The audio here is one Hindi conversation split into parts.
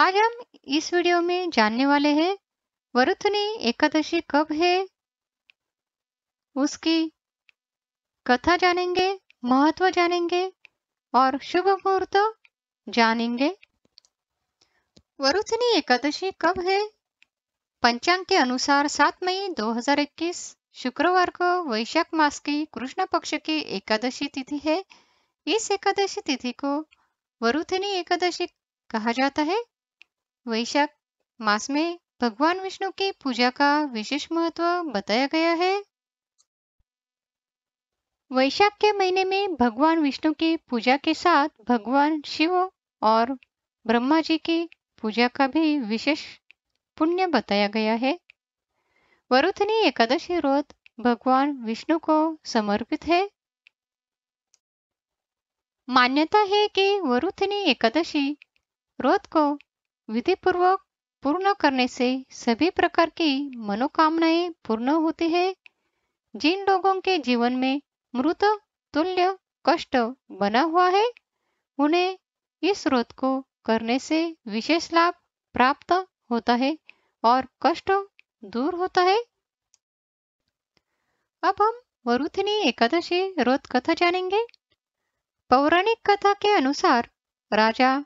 आज हम इस वीडियो में जानने वाले हैं वरुथनी एकादशी कब है उसकी कथा जानेंगे महत्व जानेंगे और शुभ मुहूर्त जानेंगे वरुथनी एकादशी कब है पंचांग के अनुसार 7 मई 2021 शुक्रवार को वैशाख मास की कृष्ण पक्ष की एकादशी तिथि है इस एकादशी तिथि को वरुथनी एकादशी कहा जाता है वैशाख मास में भगवान विष्णु की पूजा का विशेष महत्व बताया गया है वैशाख के महीने में भगवान विष्णु की पूजा के साथ भगवान शिव और ब्रह्मा जी की पूजा का भी विशेष पुण्य बताया गया है वरुथनी एकादशी रोत भगवान विष्णु को समर्पित है मान्यता है कि वरुथनी एकादशी रोत को विधि पूर्वक पूर्ण करने से सभी प्रकार की मनोकामनाएं पूर्ण होती है जिन लोगों के जीवन में मृत तुल्य कष्ट बना हुआ है उन्हें इस व्रत को करने से विशेष लाभ प्राप्त होता है और कष्ट दूर होता है अब हम वरुथिनी एकादशी रोत कथा जानेंगे पौराणिक कथा के अनुसार राजा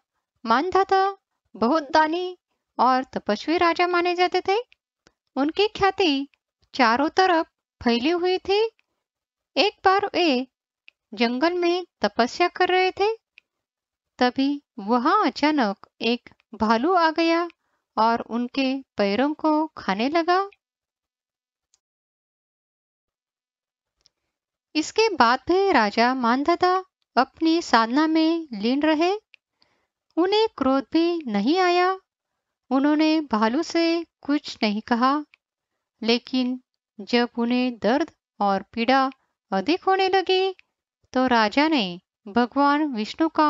मानधाता बहुत दानी और तपस्वी राजा माने जाते थे उनकी ख्याति चारों तरफ फैली हुई थी एक बार वे जंगल में तपस्या कर रहे थे तभी वहां अचानक एक भालू आ गया और उनके पैरों को खाने लगा इसके बाद भी राजा मानधता अपनी साधना में लीन रहे उन्हें क्रोध भी नहीं आया उन्होंने भालू से कुछ नहीं कहा लेकिन जब उन्हें दर्द और पीड़ा अधिक होने लगी तो राजा ने भगवान विष्णु का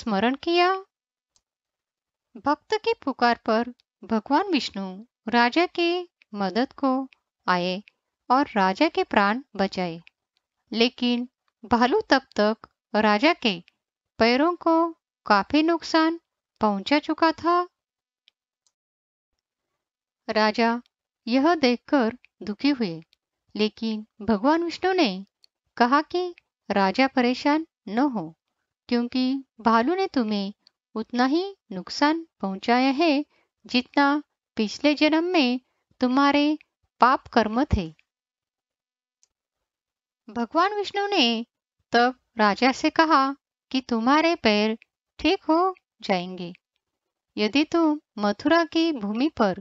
स्मरण किया भक्त की पुकार पर भगवान विष्णु राजा की मदद को आए और राजा के प्राण बचाए लेकिन भालू तब तक राजा के पैरों को काफी नुकसान पहुंचा चुका था राजा यह देखकर दुखी हुए लेकिन भगवान विष्णु ने कहा कि राजा परेशान न हो क्योंकि भालू ने तुम्हें उतना ही नुकसान पहुंचाया है जितना पिछले जन्म में तुम्हारे पाप कर्म थे भगवान विष्णु ने तब राजा से कहा कि तुम्हारे पैर ठीक हो जाएंगे यदि तुम तो मथुरा की भूमि पर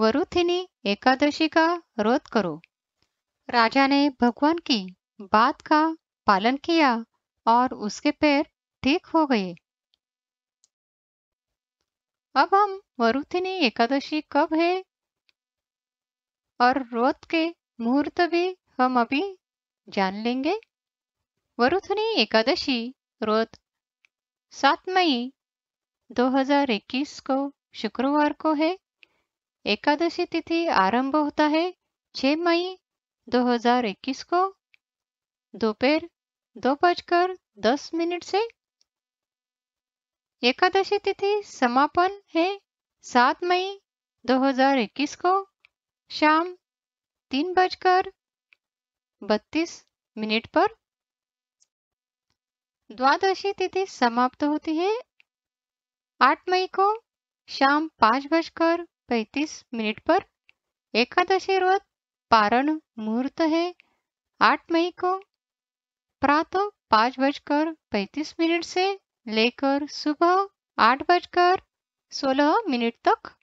वरुथिनी एकादशी का रोध करो राजा ने भगवान की बात का पालन किया और उसके पैर ठीक हो गए अब हम वरुथिनी एकादशी कब है और रोध के मुहूर्त भी हम अभी जान लेंगे वरुथिनी एकादशी रोध सात मई 2021 को शुक्रवार को है एकादशी तिथि आरंभ होता है 6 मई 2021 को दोपहर दो बजकर दस मिनट से एकादशी तिथि समापन है 7 मई 2021 को शाम तीन बजकर बत्तीस मिनट पर द्वादशी तिथि समाप्त होती है आठ मई को शाम पाँच बजकर पैतीस मिनट पर एकादशी व्रत पारण मुहूर्त है आठ मई को प्रातः पाँच बजकर पैतीस मिनट से लेकर सुबह आठ बजकर सोलह मिनट तक